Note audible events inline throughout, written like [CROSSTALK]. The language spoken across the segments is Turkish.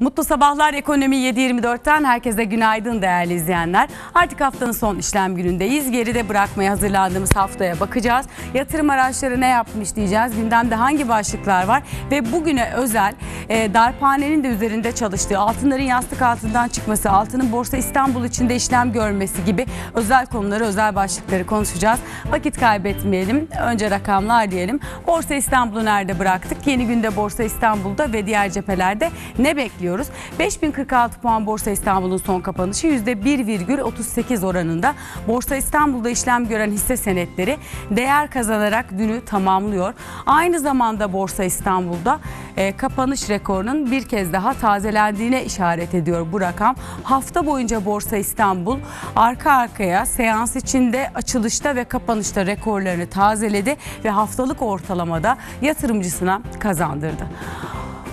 Mutlu sabahlar ekonomi 7.24'ten herkese günaydın değerli izleyenler. Artık haftanın son işlem günündeyiz. Geride bırakmaya hazırlandığımız haftaya bakacağız. Yatırım araçları ne yapmış diyeceğiz. Gündemde hangi başlıklar var ve bugüne özel e, darphanenin de üzerinde çalıştığı altınların yastık altından çıkması, altının borsa İstanbul içinde işlem görmesi gibi özel konuları, özel başlıkları konuşacağız. Vakit kaybetmeyelim. Önce rakamlar diyelim. Borsa İstanbul'u nerede bıraktık? Yeni günde Borsa İstanbul'da ve diğer cephelerde ne bekliyor? ediyoruz. 5046 puan Borsa İstanbul'un son kapanışı %1,38 oranında. Borsa İstanbul'da işlem gören hisse senetleri değer kazanarak dünü tamamlıyor. Aynı zamanda Borsa İstanbul'da e, kapanış rekorunun bir kez daha tazelendiğine işaret ediyor bu rakam. Hafta boyunca Borsa İstanbul arka arkaya seans içinde açılışta ve kapanışta rekorlarını tazeledi ve haftalık ortalamada yatırımcısına kazandırdı.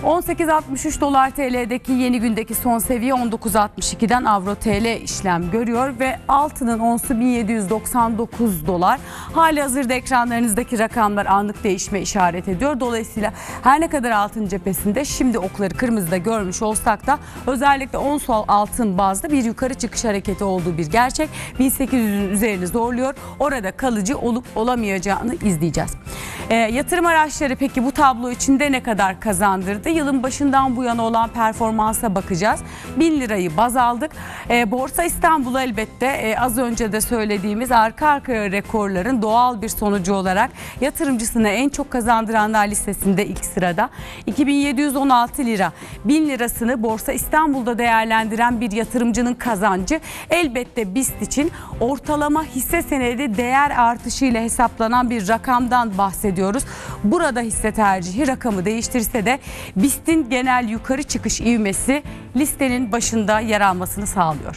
18.63 dolar TL'deki yeni gündeki son seviye 19.62'den Avro TL işlem görüyor ve altının onsu 1799 dolar. Hali hazırda ekranlarınızdaki rakamlar anlık değişme işaret ediyor. Dolayısıyla her ne kadar altın cephesinde şimdi okları kırmızıda görmüş olsak da özellikle ons altın bazda bir yukarı çıkış hareketi olduğu bir gerçek. 1800'ün üzerini zorluyor. Orada kalıcı olup olamayacağını izleyeceğiz. E, yatırım araçları peki bu tablo içinde ne kadar kazandırdı? birlikte yılın başından bu yana olan performansa bakacağız. 1000 lirayı baz aldık. E, Borsa İstanbul'a elbette e, az önce de söylediğimiz arka arkaya rekorların doğal bir sonucu olarak yatırımcısına en çok kazandıranlar listesinde ilk sırada. 2716 lira 1000 lirasını Borsa İstanbul'da değerlendiren bir yatırımcının kazancı elbette BIST için ortalama hisse senedi değer artışıyla hesaplanan bir rakamdan bahsediyoruz. Burada hisse tercihi rakamı değiştirse de BIST'in genel yukarı çıkış ivmesi listenin başında yer almasını sağlıyor.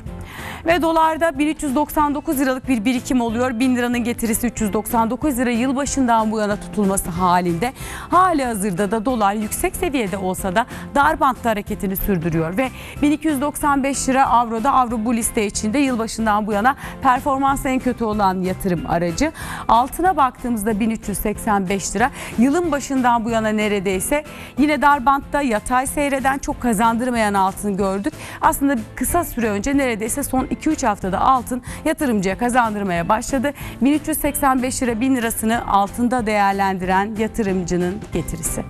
Ve dolarda 1399 liralık bir birikim oluyor. 1000 liranın getirisi 399 lira yılbaşından bu yana tutulması halinde. Hali hazırda da dolar yüksek seviyede olsa da dar bantta hareketini sürdürüyor. Ve 1295 lira avroda avro bu liste içinde yılbaşından bu yana performans en kötü olan yatırım aracı. Altına baktığımızda 1385 lira yılın başından bu yana neredeyse yine dar bantta yatay seyreden çok kazandırmayan altın gördük. Aslında kısa süre önce neredeyse son 2-3 haftada altın yatırımcıya kazandırmaya başladı. 1385 lira 1000 lirasını altında değerlendiren yatırımcının getirisi.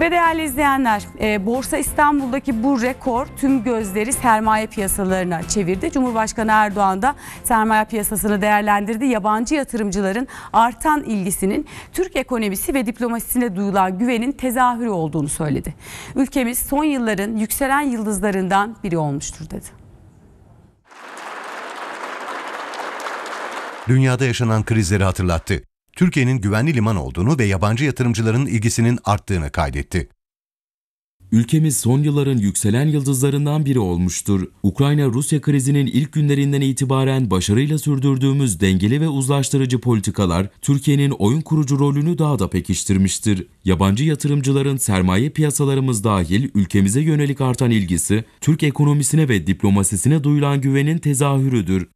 Ve değerli izleyenler, e, Borsa İstanbul'daki bu rekor tüm gözleri sermaye piyasalarına çevirdi. Cumhurbaşkanı Erdoğan da sermaye piyasasını değerlendirdi. Yabancı yatırımcıların artan ilgisinin Türk ekonomisi ve diplomasisine duyulan güvenin tezahürü olduğunu söyledi. Ülkemiz son yılların yükselen yıldızlarından biri olmuştur dedi. dünyada yaşanan krizleri hatırlattı. Türkiye'nin güvenli liman olduğunu ve yabancı yatırımcıların ilgisinin arttığını kaydetti. Ülkemiz son yılların yükselen yıldızlarından biri olmuştur. Ukrayna-Rusya krizinin ilk günlerinden itibaren başarıyla sürdürdüğümüz dengeli ve uzlaştırıcı politikalar Türkiye'nin oyun kurucu rolünü daha da pekiştirmiştir. Yabancı yatırımcıların sermaye piyasalarımız dahil ülkemize yönelik artan ilgisi, Türk ekonomisine ve diplomasisine duyulan güvenin tezahürüdür.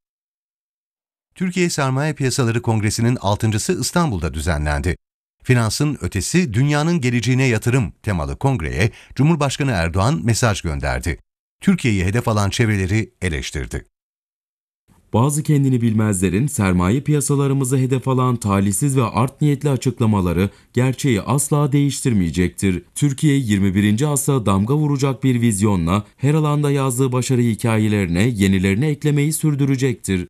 Türkiye Sermaye Piyasaları Kongresi'nin 6.sı İstanbul'da düzenlendi. Finansın ötesi dünyanın geleceğine yatırım temalı kongreye Cumhurbaşkanı Erdoğan mesaj gönderdi. Türkiye'yi hedef alan çevreleri eleştirdi. Bazı kendini bilmezlerin sermaye piyasalarımızı hedef alan talihsiz ve art niyetli açıklamaları gerçeği asla değiştirmeyecektir. Türkiye 21. asla damga vuracak bir vizyonla her alanda yazdığı başarı hikayelerine yenilerini eklemeyi sürdürecektir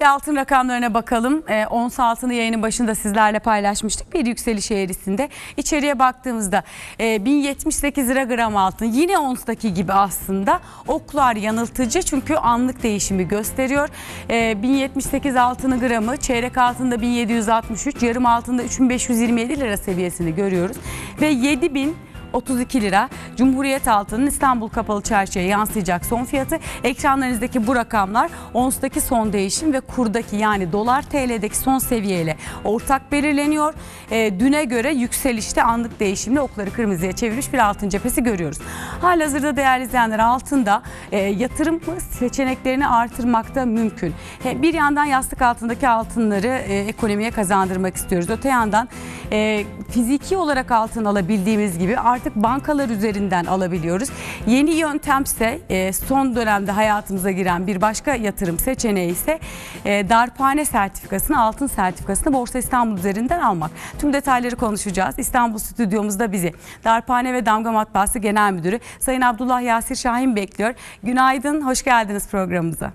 de altın rakamlarına bakalım. E, ons altını yayının başında sizlerle paylaşmıştık. Bir yükseliş eğrisinde. İçeriye baktığımızda e, 1078 lira gram altın. Yine onstaki gibi aslında. Oklar yanıltıcı çünkü anlık değişimi gösteriyor. E, ee, 1078 altını gramı, çeyrek altında 1763, yarım altında 3527 lira seviyesini görüyoruz. Ve 7000 32 lira. Cumhuriyet altının İstanbul Kapalı Çarşı'ya yansıyacak son fiyatı. Ekranlarınızdaki bu rakamlar onstaki son değişim ve kurdaki yani dolar TL'deki son seviyeyle ortak belirleniyor. E, düne göre yükselişte anlık değişimle okları kırmızıya çevirmiş bir altın cephesi görüyoruz. Halihazırda değerli izleyenler altında e, yatırım seçeneklerini artırmakta mümkün. E, bir yandan yastık altındaki altınları e, ekonomiye kazandırmak istiyoruz. Öte yandan e, fiziki olarak altın alabildiğimiz gibi artık bankalar üzerinden alabiliyoruz. Yeni yöntem ise e, son dönemde hayatımıza giren bir başka yatırım seçeneği ise e, darphane sertifikasını, altın sertifikasını Borsa İstanbul üzerinden almak. Tüm detayları konuşacağız. İstanbul stüdyomuzda bizi Darphane ve Damga Matbaası Genel Müdürü Sayın Abdullah Yasir Şahin bekliyor. Günaydın, hoş geldiniz programımıza.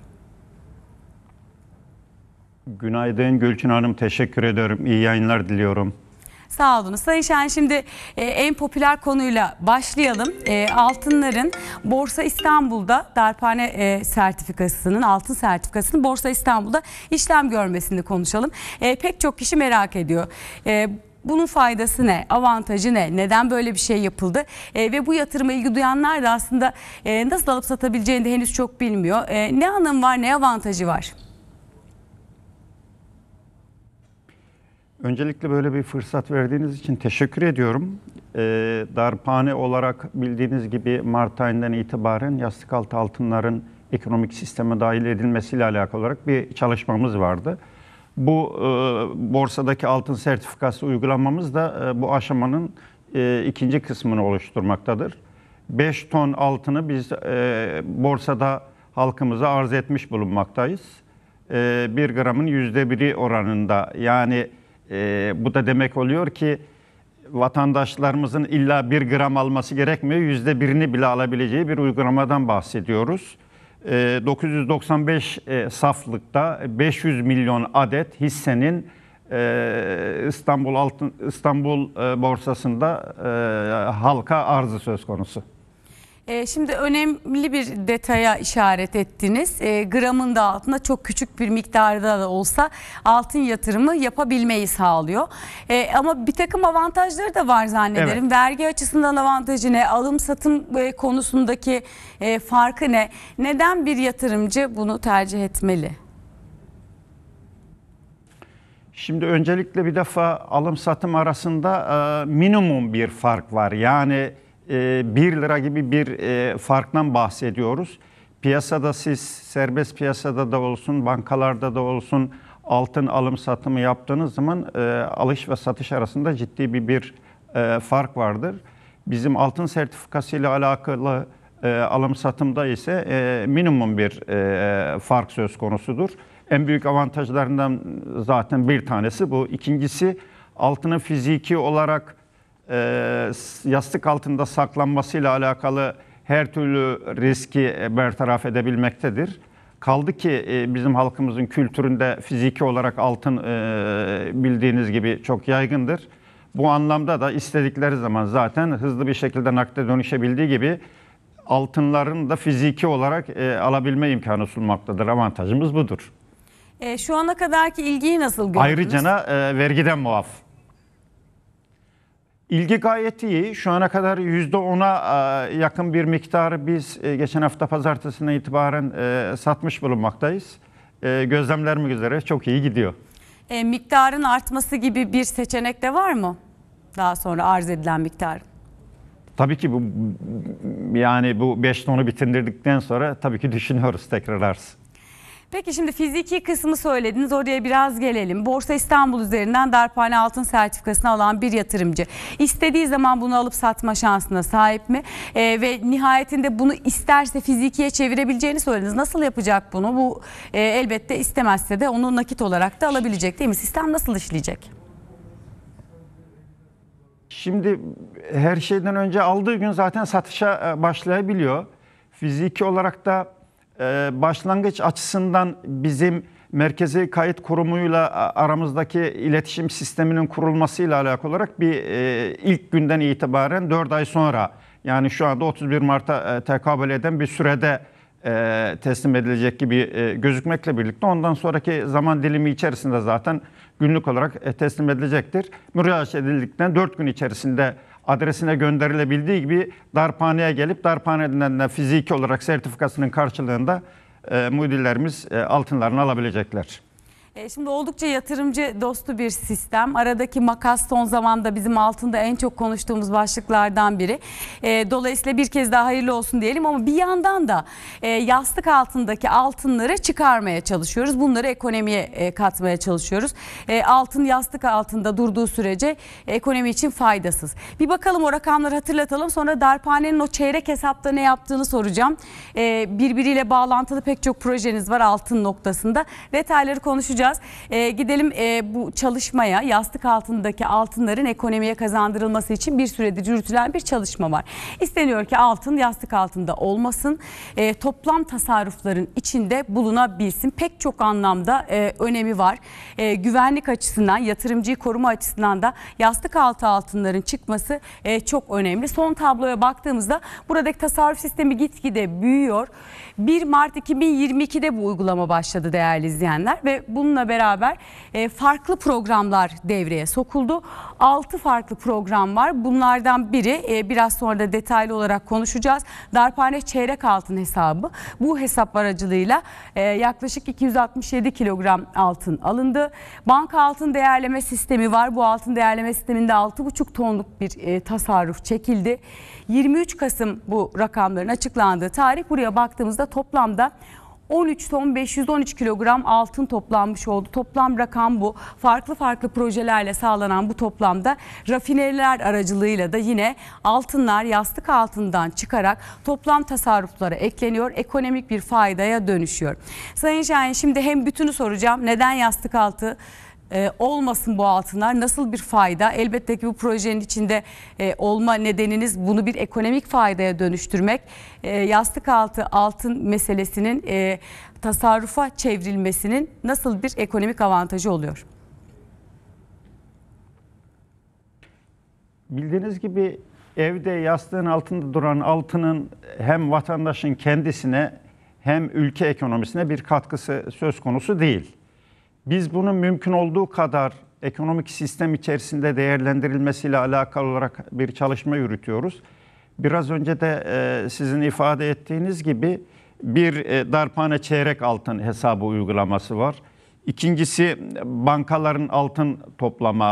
Günaydın Gülçin Hanım, teşekkür ederim. İyi yayınlar diliyorum. Sağ olun. Sayın Şen şimdi e, en popüler konuyla başlayalım. E, altınların Borsa İstanbul'da darphane e, sertifikasının, altın sertifikasının Borsa İstanbul'da işlem görmesini konuşalım. E, pek çok kişi merak ediyor. E, bunun faydası ne? Avantajı ne? Neden böyle bir şey yapıldı? E, ve bu yatırıma ilgi duyanlar da aslında e, nasıl alıp satabileceğini de henüz çok bilmiyor. E, ne anlamı var, ne avantajı var? Öncelikle böyle bir fırsat verdiğiniz için teşekkür ediyorum. Ee, darpane olarak bildiğiniz gibi Mart ayından itibaren yastık altı altınların ekonomik sisteme dahil edilmesiyle alakalı olarak bir çalışmamız vardı. Bu e, borsadaki altın sertifikası uygulamamız da e, bu aşamanın e, ikinci kısmını oluşturmaktadır. 5 ton altını biz e, borsada halkımıza arz etmiş bulunmaktayız. E, 1 gramın %1'i oranında yani e, bu da demek oluyor ki vatandaşlarımızın illa bir gram alması gerekmiyor. Yüzde birini bile alabileceği bir uygulamadan bahsediyoruz. E, ee, 995 e, saflıkta 500 milyon adet hissenin e, İstanbul altın İstanbul e, borsasında e, halka arzı söz konusu. E, şimdi önemli bir detaya işaret ettiniz. E, gramın da altında çok küçük bir miktarda da olsa altın yatırımı yapabilmeyi sağlıyor. E, ama bir takım avantajları da var zannederim. Evet. Vergi açısından avantajı ne? Alım satım e, konusundaki e, farkı ne? Neden bir yatırımcı bunu tercih etmeli? Şimdi öncelikle bir defa alım satım arasında e, minimum bir fark var. Yani 1 ee, lira gibi bir e, farktan bahsediyoruz. Piyasada siz serbest piyasada da olsun, bankalarda da olsun altın alım satımı yaptığınız zaman e, alış ve satış arasında ciddi bir bir e, fark vardır. Bizim altın sertifikası ile alakalı alım satımda ise minimum bir fark söz konusudur. En büyük avantajlarından zaten bir tanesi bu. İkincisi altının fiziki olarak e, yastık altında saklanmasıyla alakalı her türlü riski e, bertaraf edebilmektedir. Kaldı ki e, bizim halkımızın kültüründe fiziki olarak altın e, bildiğiniz gibi çok yaygındır. Bu anlamda da istedikleri zaman zaten hızlı bir şekilde nakde dönüşebildiği gibi altınların da fiziki olarak e, alabilme imkanı sunmaktadır. Avantajımız budur. E, şu ana kadarki ilgiyi nasıl gördünüz? Ayrıca e, vergiden muaf. İlgi gayet iyi. Şu ana kadar %10'a e, yakın bir miktarı biz e, geçen hafta pazartesinden itibaren e, satmış bulunmaktayız. Gözlemlerimiz üzere çok iyi gidiyor. E, miktarın artması gibi bir seçenek de var mı? Daha sonra arz edilen miktar. Tabii ki bu yani bu 5 tonu bitindirdikten sonra tabii ki düşünüyoruz tekrar arz. Peki şimdi fiziki kısmı söylediniz oraya biraz gelelim. Borsa İstanbul üzerinden darphane altın sertifikasını alan bir yatırımcı istediği zaman bunu alıp satma şansına sahip mi? E, ve nihayetinde bunu isterse fizikiye çevirebileceğini söylediniz. Nasıl yapacak bunu? Bu e, elbette istemezse de onu nakit olarak da alabilecek değil mi? Sistem nasıl işleyecek? Şimdi her şeyden önce aldığı gün zaten satışa e, başlayabiliyor. Fiziki olarak da ee, başlangıç açısından bizim Merkezi Kayıt Kurumu'yla aramızdaki iletişim sisteminin kurulmasıyla alakalı olarak bir e, ilk günden itibaren 4 ay sonra yani şu anda 31 Mart'a e, tekabül eden bir sürede e, teslim edilecek gibi gözükmekle birlikte ondan sonraki zaman dilimi içerisinde zaten günlük olarak teslim edilecektir. Müracaat edildikten 4 gün içerisinde adresine gönderilebildiği gibi darphaneye gelip darphaneden de fiziki olarak sertifikasının karşılığında e, müdürlerimiz e, altınlarını alabilecekler. E, şimdi oldukça yatırımcı dostu bir sistem. Aradaki makas son zamanda bizim altında en çok konuştuğumuz başlıklardan biri. E, dolayısıyla bir kez daha hayırlı olsun diyelim ama bir yandan da e, yastık altındaki altınları çıkarmaya çalışıyoruz. Bunları ekonomiye katmaya çalışıyoruz. altın yastık altında durduğu sürece ekonomi için faydasız. Bir bakalım o rakamları hatırlatalım. Sonra darphanenin o çeyrek hesapta ne yaptığını soracağım. E, birbiriyle bağlantılı pek çok projeniz var altın noktasında. Detayları konuşacağız konuşacağız. E, ee, gidelim e, bu çalışmaya yastık altındaki altınların ekonomiye kazandırılması için bir süredir yürütülen bir çalışma var. İsteniyor ki altın yastık altında olmasın. E, toplam tasarrufların içinde bulunabilsin. Pek çok anlamda e, önemi var. E, güvenlik açısından, yatırımcıyı koruma açısından da yastık altı altınların çıkması e, çok önemli. Son tabloya baktığımızda buradaki tasarruf sistemi gitgide büyüyor. 1 Mart 2022'de bu uygulama başladı değerli izleyenler ve bunun Bununla beraber e, farklı programlar devreye sokuldu. 6 farklı program var. Bunlardan biri e, biraz sonra da detaylı olarak konuşacağız. Darphane çeyrek altın hesabı. Bu hesap aracılığıyla e, yaklaşık 267 kilogram altın alındı. Banka altın değerleme sistemi var. Bu altın değerleme sisteminde 6,5 tonluk bir tasarruf çekildi. 23 Kasım bu rakamların açıklandığı tarih. Buraya baktığımızda toplamda 13 ton 513 kilogram altın toplanmış oldu. Toplam rakam bu. Farklı farklı projelerle sağlanan bu toplamda rafineriler aracılığıyla da yine altınlar yastık altından çıkarak toplam tasarruflara ekleniyor. Ekonomik bir faydaya dönüşüyor. Sayın Şahin şimdi hem bütünü soracağım. Neden yastık altı? E, olmasın bu altınlar? Nasıl bir fayda? Elbette ki bu projenin içinde e, olma nedeniniz bunu bir ekonomik faydaya dönüştürmek. E, yastık altı altın meselesinin tasarrufa çevrilmesinin nasıl bir ekonomik avantajı oluyor? Bildiğiniz gibi evde yastığın altında duran altının hem vatandaşın kendisine hem ülke ekonomisine bir katkısı söz konusu değil. Biz bunun mümkün olduğu kadar ekonomik sistem içerisinde değerlendirilmesiyle alakalı olarak bir çalışma yürütüyoruz. Biraz önce de e, sizin ifade ettiğiniz gibi bir e, darpane çeyrek altın hesabı uygulaması var. İkincisi bankaların altın toplama,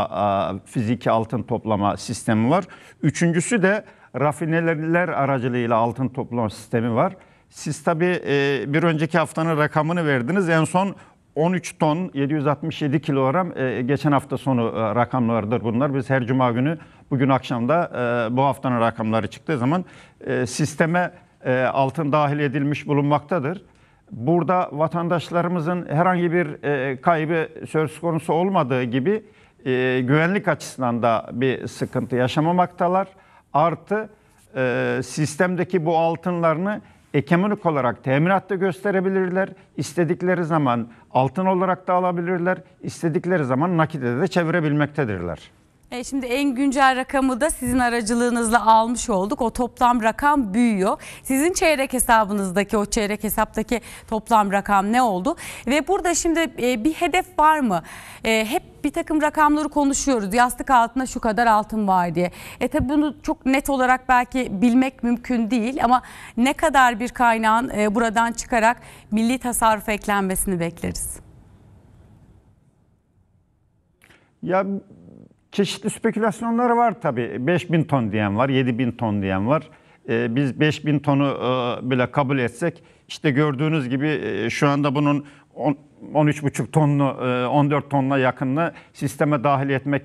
e, fiziki altın toplama sistemi var. Üçüncüsü de rafineriler aracılığıyla altın toplama sistemi var. Siz tabii e, bir önceki haftanın rakamını verdiniz. En son 13 ton 767 kilogram e, geçen hafta sonu e, rakamlardır bunlar. Biz her cuma günü bugün akşamda e, bu haftanın rakamları çıktığı zaman e, sisteme altın dahil edilmiş bulunmaktadır. Burada vatandaşlarımızın herhangi bir kaybı söz konusu olmadığı gibi güvenlik açısından da bir sıkıntı yaşamamaktalar. Artı sistemdeki bu altınlarını ekonomik olarak teminat da gösterebilirler. İstedikleri zaman altın olarak da alabilirler. İstedikleri zaman nakite de çevirebilmektedirler. E şimdi en güncel rakamı da sizin aracılığınızla almış olduk. O toplam rakam büyüyor. Sizin çeyrek hesabınızdaki o çeyrek hesaptaki toplam rakam ne oldu? Ve burada şimdi e, bir hedef var mı? E, hep bir takım rakamları konuşuyoruz. Yastık altına şu kadar altın var diye. E tabi bunu çok net olarak belki bilmek mümkün değil ama ne kadar bir kaynağın e, buradan çıkarak milli tasarruf eklenmesini bekleriz? Ya Çeşitli spekülasyonlar var tabii. 5000 ton diyen var, 7000 ton diyen var. Ee, e, biz 5000 tonu bile kabul etsek işte gördüğünüz gibi e, şu anda bunun 13,5 tonlu, e, 14 tonla yakınını sisteme dahil etmek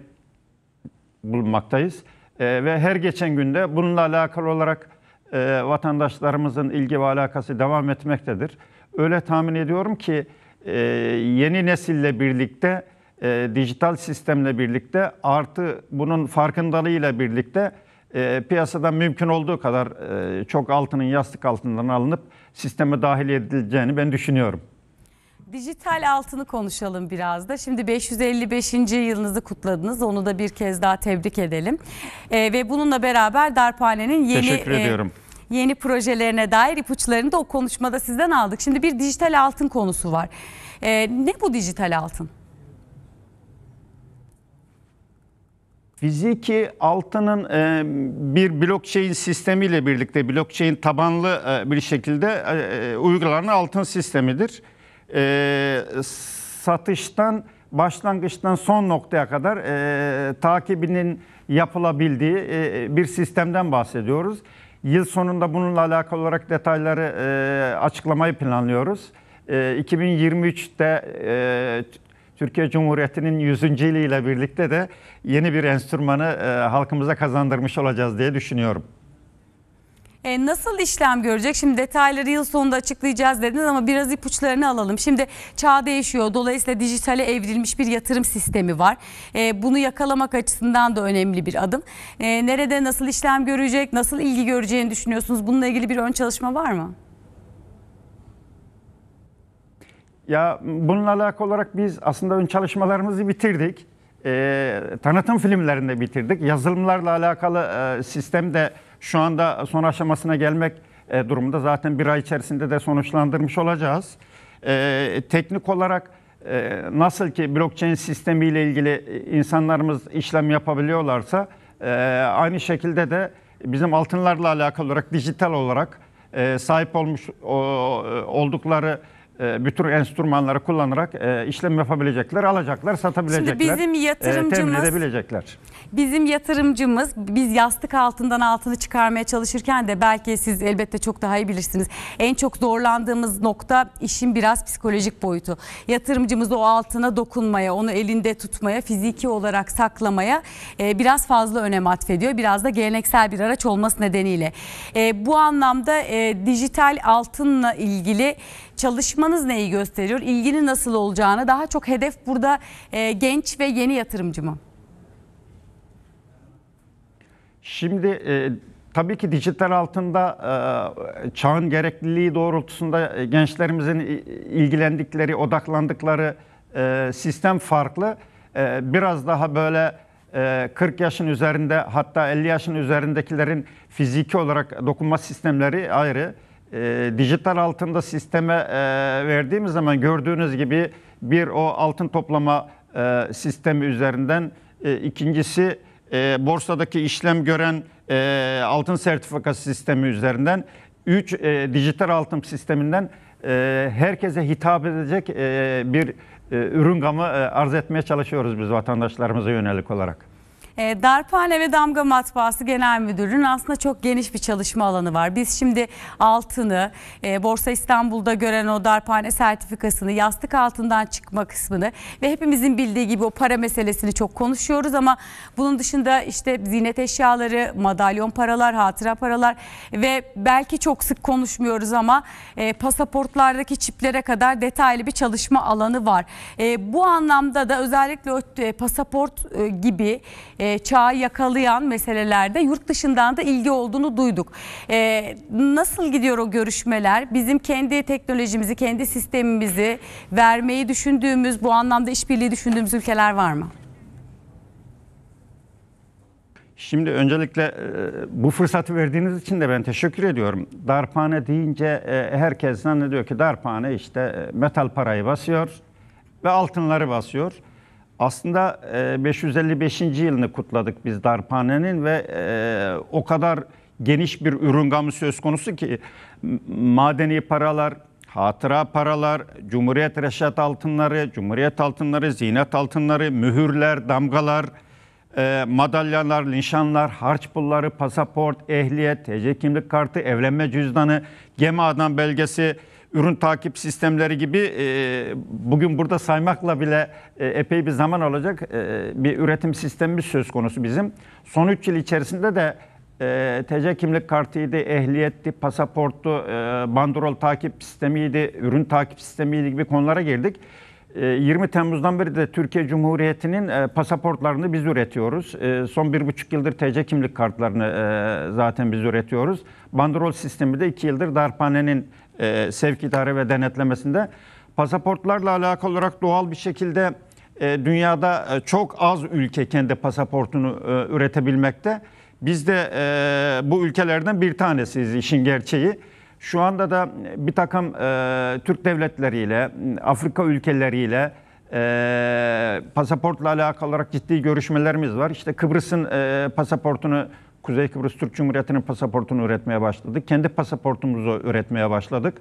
bulunmaktayız. E, ve her geçen günde bununla alakalı olarak e, vatandaşlarımızın ilgi ve alakası devam etmektedir. Öyle tahmin ediyorum ki yeni nesille birlikte e, dijital sistemle birlikte artı bunun farkındalığıyla birlikte e, piyasadan mümkün olduğu kadar e, çok altının yastık altından alınıp sisteme dahil edileceğini ben düşünüyorum. Dijital altını konuşalım biraz da. Şimdi 555. yılınızı kutladınız. Onu da bir kez daha tebrik edelim. E, ve bununla beraber Darphane'nin yeni... Teşekkür e, ediyorum yeni projelerine dair ipuçlarını da o konuşmada sizden aldık. Şimdi bir dijital altın konusu var. E, ne bu dijital altın? Fiziki altının e, bir blockchain sistemiyle birlikte blockchain tabanlı e, bir şekilde e, e, uygulanan altın sistemidir. E, satıştan başlangıçtan son noktaya kadar e, takibinin yapılabildiği e, bir sistemden bahsediyoruz. Yıl sonunda bununla alakalı olarak detayları e, açıklamayı planlıyoruz. E, 2023'te e, Türkiye Cumhuriyeti'nin 100. yılıyla birlikte de yeni bir enstrümanı e, halkımıza kazandırmış olacağız diye düşünüyorum. E, nasıl işlem görecek? Şimdi detayları yıl sonunda açıklayacağız dediniz ama biraz ipuçlarını alalım. Şimdi çağ değişiyor. Dolayısıyla dijitale evrilmiş bir yatırım sistemi var. E, bunu yakalamak açısından da önemli bir adım. E, nerede nasıl işlem görecek? Nasıl ilgi göreceğini düşünüyorsunuz? Bununla ilgili bir ön çalışma var mı? Ya bununla alakalı olarak biz aslında ön çalışmalarımızı bitirdik. E, tanıtım filmlerinde bitirdik. Yazılımlarla alakalı e, sistem de şu anda son aşamasına gelmek e, durumunda. Zaten bir ay içerisinde de sonuçlandırmış olacağız. E, teknik olarak e, nasıl ki blockchain sistemiyle ilgili e, insanlarımız işlem yapabiliyorlarsa e, aynı şekilde de bizim altınlarla alakalı olarak dijital olarak e, sahip olmuş o, e, oldukları e, bütün enstrümanları kullanarak e, işlem yapabilecekler, alacaklar, satabilecekler. Şimdi bizim e, yatırımcımız edebilecekler. Bizim yatırımcımız biz yastık altından altını çıkarmaya çalışırken de belki siz elbette çok daha iyi bilirsiniz. En çok zorlandığımız nokta işin biraz psikolojik boyutu. Yatırımcımız o altına dokunmaya, onu elinde tutmaya, fiziki olarak saklamaya biraz fazla önem atfediyor. Biraz da geleneksel bir araç olması nedeniyle. Bu anlamda dijital altınla ilgili çalışmanız neyi gösteriyor? İlginin nasıl olacağını daha çok hedef burada e, genç ve yeni yatırımcı mı? Şimdi e, tabii ki dijital altında e, çağın gerekliliği doğrultusunda e, gençlerimizin ilgilendikleri, odaklandıkları e, sistem farklı. E, biraz daha böyle e, 40 yaşın üzerinde hatta 50 yaşın üzerindekilerin fiziki olarak dokunma sistemleri ayrı e, dijital altında sisteme e, verdiğimiz zaman gördüğünüz gibi bir o altın toplama e, sistemi üzerinden e, ikincisi e, borsadaki işlem gören e, altın sertifikası sistemi üzerinden üç e, dijital altın sisteminden e, herkese hitap edecek e, bir e, ürün gamı e, arz etmeye çalışıyoruz biz vatandaşlarımıza yönelik olarak. E, Darphane ve Damga Matbaası Genel Müdürü'nün aslında çok geniş bir çalışma alanı var. Biz şimdi altını, e, Borsa İstanbul'da gören o darphane sertifikasını, yastık altından çıkma kısmını ve hepimizin bildiği gibi o para meselesini çok konuşuyoruz ama bunun dışında işte ziynet eşyaları, madalyon paralar, hatıra paralar ve belki çok sık konuşmuyoruz ama e, pasaportlardaki çiplere kadar detaylı bir çalışma alanı var. E, bu anlamda da özellikle o, pasaport gibi e, çağı yakalayan meselelerde yurt dışından da ilgi olduğunu duyduk. E, nasıl gidiyor o görüşmeler? Bizim kendi teknolojimizi, kendi sistemimizi vermeyi düşündüğümüz, bu anlamda işbirliği düşündüğümüz ülkeler var mı? Şimdi öncelikle e, bu fırsatı verdiğiniz için de ben teşekkür ediyorum. Darphane deyince e, herkes zannediyor ki darphane işte e, metal parayı basıyor ve altınları basıyor. Aslında 555. E, yılını kutladık biz darphanenin ve e, o kadar geniş bir ürün gamı söz konusu ki madeni paralar, hatıra paralar, Cumhuriyet reşat altınları, Cumhuriyet altınları, zinet altınları, mühürler, damgalar, e, madalyalar, nişanlar, harç pulları, pasaport, ehliyet, TC kimlik kartı, evlenme cüzdanı, gemi adam belgesi, ürün takip sistemleri gibi e, bugün burada saymakla bile e, epey bir zaman alacak e, bir üretim sistemimiz söz konusu bizim. Son 3 yıl içerisinde de e, TC kimlik kartıydı, ehliyetti, pasaporttu, e, bandrol takip sistemiydi, ürün takip sistemiydi gibi konulara girdik. 20 ee, Temmuz'dan beri de Türkiye Cumhuriyeti'nin e, pasaportlarını biz üretiyoruz. Ee, son bir buçuk yıldır TC kimlik kartlarını e, zaten biz üretiyoruz. Bandrol sistemi de iki yıldır darphanenin e, sevk idare ve denetlemesinde. Pasaportlarla alakalı olarak doğal bir şekilde dünyada çok az ülke kendi pasaportunu üretebilmekte. Biz de bu ülkelerden bir tanesiyiz işin gerçeği. Şu anda da e, bir takım e, Türk devletleriyle, Afrika ülkeleriyle e, pasaportla alakalı olarak ciddi görüşmelerimiz var. İşte Kıbrıs'ın e, pasaportunu, Kuzey Kıbrıs Türk Cumhuriyeti'nin pasaportunu üretmeye başladık. Kendi pasaportumuzu üretmeye başladık.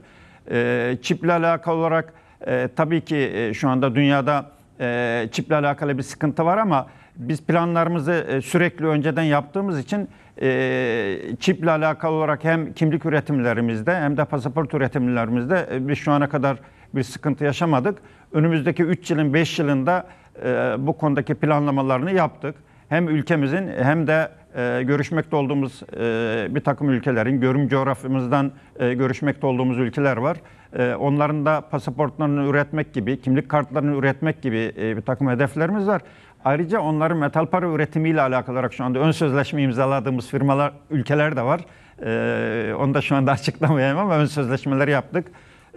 E, çiple alakalı olarak e, tabii ki e, şu anda dünyada e, çiple alakalı bir sıkıntı var ama biz planlarımızı e, sürekli önceden yaptığımız için e, çiple alakalı olarak hem kimlik üretimlerimizde hem de pasaport üretimlerimizde e, biz şu ana kadar bir sıkıntı yaşamadık. Önümüzdeki 3 yılın 5 yılında e, bu konudaki planlamalarını yaptık. Hem ülkemizin hem de e, görüşmekte olduğumuz e, bir takım ülkelerin, görüm coğrafyamızdan e, görüşmekte olduğumuz ülkeler var. onların da pasaportlarını üretmek gibi, kimlik kartlarını üretmek gibi bir takım hedeflerimiz var. Ayrıca onların metal para üretimiyle alakalı olarak şu anda ön sözleşme imzaladığımız firmalar, ülkeler de var. Ee, onu da şu anda [LAUGHS] açıklamayayım ama ön sözleşmeleri yaptık.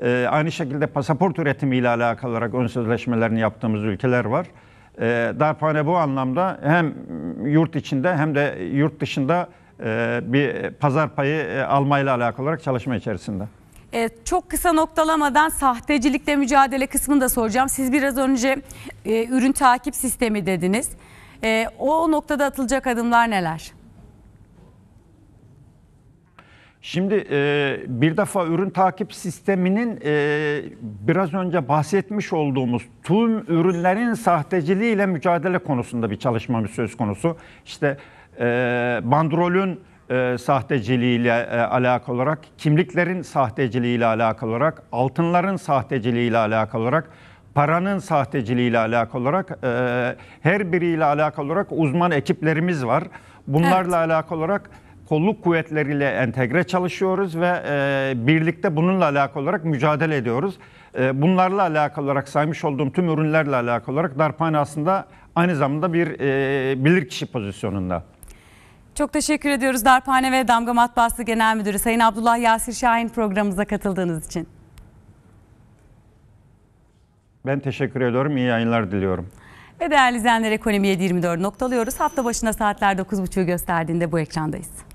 Ee, aynı şekilde pasaport üretimiyle alakalı olarak ön sözleşmelerini yaptığımız ülkeler var. Ee, darphane bu anlamda hem yurt içinde hem de yurt dışında e, bir pazar payı e, almayla alakalı olarak çalışma içerisinde. Ee, çok kısa noktalamadan sahtecilikle mücadele kısmını da soracağım. Siz biraz önce e, ürün takip sistemi dediniz. E, o noktada atılacak adımlar neler? Şimdi e, bir defa ürün takip sisteminin e, biraz önce bahsetmiş olduğumuz tüm ürünlerin sahteciliğiyle mücadele konusunda bir çalışmamız söz konusu. İşte e, bandrolün e, sahteciliğiyle e, alakalı olarak, kimliklerin sahteciliğiyle alakalı olarak, altınların sahteciliğiyle alakalı olarak, paranın sahteciliğiyle alakalı olarak, e, her biriyle alakalı olarak uzman ekiplerimiz var. Bunlarla evet. alakalı olarak kolluk kuvvetleriyle entegre çalışıyoruz ve e, birlikte bununla alakalı olarak mücadele ediyoruz. E, bunlarla alakalı olarak saymış olduğum tüm ürünlerle alakalı olarak darphane aslında aynı zamanda bir e, bilirkişi pozisyonunda. Çok teşekkür ediyoruz Darphane ve Damga Matbaası Genel Müdürü Sayın Abdullah Yasir Şahin programımıza katıldığınız için. Ben teşekkür ediyorum. İyi yayınlar diliyorum. Ve değerli izleyenler ekonomiye 24 noktalıyoruz. Hafta başına saatler 9.30'u gösterdiğinde bu ekrandayız.